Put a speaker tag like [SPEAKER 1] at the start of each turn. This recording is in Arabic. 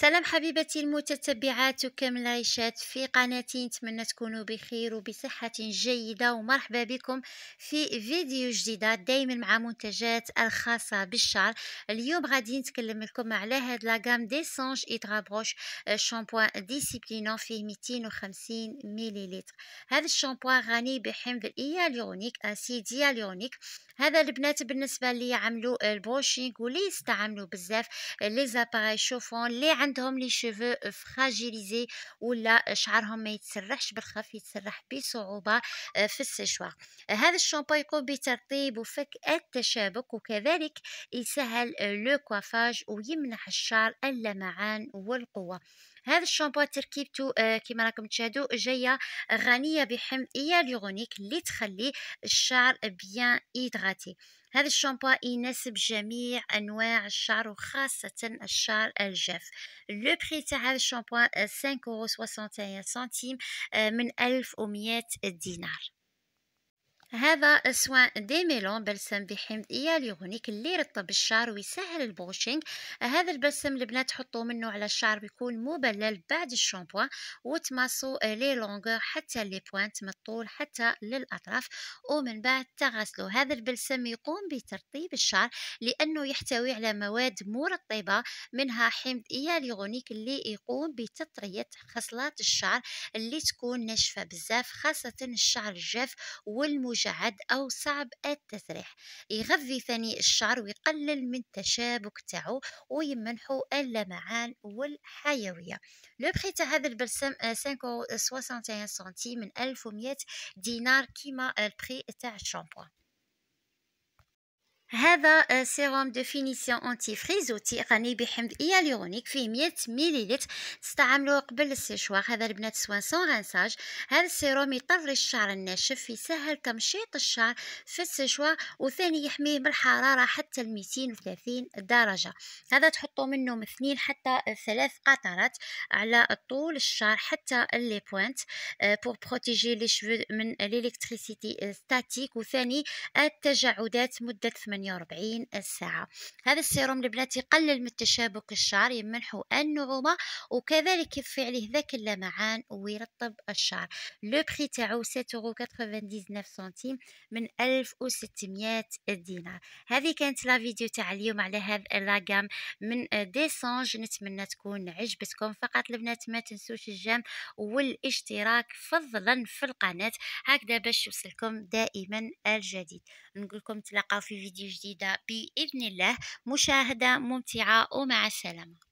[SPEAKER 1] سلام حبيبتي المتتبعات وكامل عيشات في قناتي نتمنى تكونوا بخير وبصحة جيدة ومرحبا بكم في فيديو جديدة دايما مع منتجات الخاصة بالشعر اليوم غادي نتكلم لكم على هاد لاغام دي سانج ايدرا بروش شامبوان ديسيبلينون فيه 250 مليليتر هذا الشامبوان غني بحمض الياليونيك انسي دياليونيك هذا البنات بالنسبة لي عملوا البروشينغ euh, واللي يستعملوا بزاف لي شوفون شوفون اللي عندهم لي شوفو فراجيليزي ولا شعرهم ما يتسرحش بالخف يتسرح بصعوبه آه، في السيشوار هذا الشامبو يقوم بترطيب وفك التشابك وكذلك يسهل آه، لو كوافاج ويمنح الشعر اللمعان والقوه هذا الشامبو تركيبته آه، كما راكم تشاهدوا جايه غنيه بحمض ايالورونيك اللي تخلي الشعر بيان ايدغاتي هذا الشامبو يناسب جميع انواع الشعر وخاصه الشعر الجاف لو بري تاع هذا الشامبو 5.61 سنتيم من 1100 دينار هذا سوان ميلون بلسم بحمضية ليغونيك اللي يرطب الشعر ويسهل البوشينغ هذا البلسم البنات حطوه منه على الشعر بيكون مبلل بعد الشامبوان وتماسو لي لونغور حتى لي بوينت من الطول حتى للأطراف ومن بعد تغسلوا هذا البلسم يقوم بترطيب الشعر لأنه يحتوي على مواد مرطبة منها حمضية ليغونيك اللي يقوم بتطرية خصلات الشعر اللي تكون ناشفة بزاف خاصة الشعر الجاف والمجرد المجعد أو صعب التسريح يغذي ثاني الشعر ويقلل من التشابك تاعو ويمنحو اللمعان والحيوية لو بخي هذا البلسم 5.61 آه، سنتيم من 1100 دينار كيما البخي تاع الشامبوان هذا آه، سيروم دو فينيسيون انتي فريز غني بحمض ايالورونيك فيه 100 مليلتر تستعملوه قبل السيشوار هذا البنات سون غنساج هذا السيروم يطري الشعر الناشف يسهل تمشيط الشعر في السيشوار وثاني يحميه من الحراره حتى ل 230 درجه هذا تحطوا منه من اثنين حتى ثلاث قطرات على طول الشعر حتى لي بوينت بور بروتيجي لي شفو من الالكتريسيتي ستاتيك وثاني التجاعدات مده 8 48 ساعة هذا السيروم البنات يقلل من تشابك الشعر يمنحه النعومة وكذلك يفي عليه ذاك اللمعان ويرطب الشعر لو بخي تاعو 7.99 سنتيم من 1600 دينار هذه كانت لا فيديو تاع اليوم على هذا لاغام من ديسونج نتمنى تكون عجبتكم فقط البنات ما تنسوش الجيم والاشتراك فضلا في القناة هكذا باش يوصلكم دائما الجديد نقولكم تلاقاو في فيديو جديدة بإذن الله مشاهدة ممتعة ومع السلامة